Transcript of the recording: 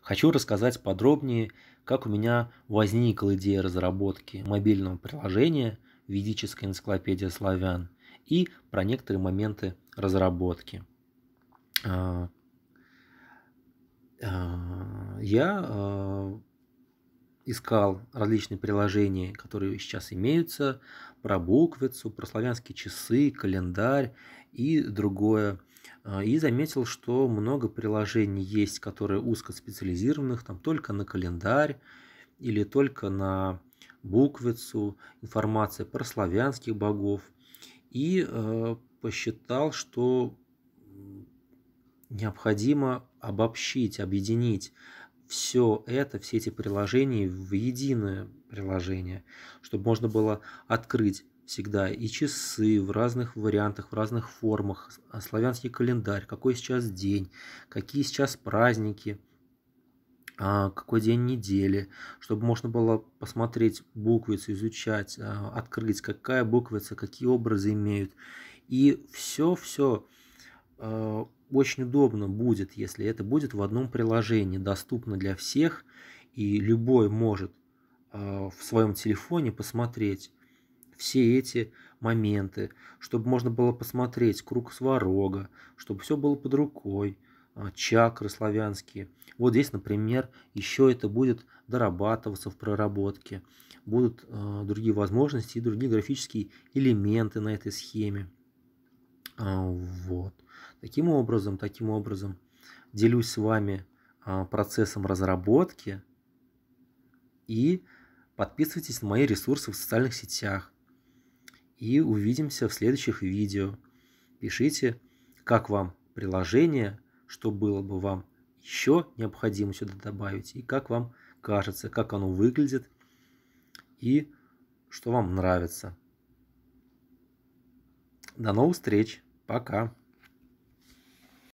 Хочу рассказать подробнее, как у меня возникла идея разработки мобильного приложения «Ведическая энциклопедия славян» и про некоторые моменты разработки. А, а, я а, искал различные приложения, которые сейчас имеются, про буквицу, про славянские часы, календарь и другое – а, и заметил, что много приложений есть, которые узко специализированных, там только на календарь или только на буквицу, информация про славянских богов. И э, посчитал, что необходимо обобщить, объединить все это, все эти приложения в единое приложение, чтобы можно было открыть всегда, и часы в разных вариантах, в разных формах, а славянский календарь, какой сейчас день, какие сейчас праздники, а, какой день недели, чтобы можно было посмотреть буквицу, изучать, а, открыть, какая буквица, какие образы имеют. И все-все очень удобно будет, если это будет в одном приложении, доступно для всех, и любой может в своем телефоне посмотреть все эти моменты, чтобы можно было посмотреть круг сварога, чтобы все было под рукой, а, чакры славянские. Вот здесь, например, еще это будет дорабатываться в проработке. Будут а, другие возможности и другие графические элементы на этой схеме. А, вот. Таким образом, таким образом делюсь с вами процессом разработки и подписывайтесь на мои ресурсы в социальных сетях и увидимся в следующих видео. Пишите, как вам приложение, что было бы вам еще необходимо сюда добавить, и как вам кажется, как оно выглядит, и что вам нравится. До новых встреч. Пока.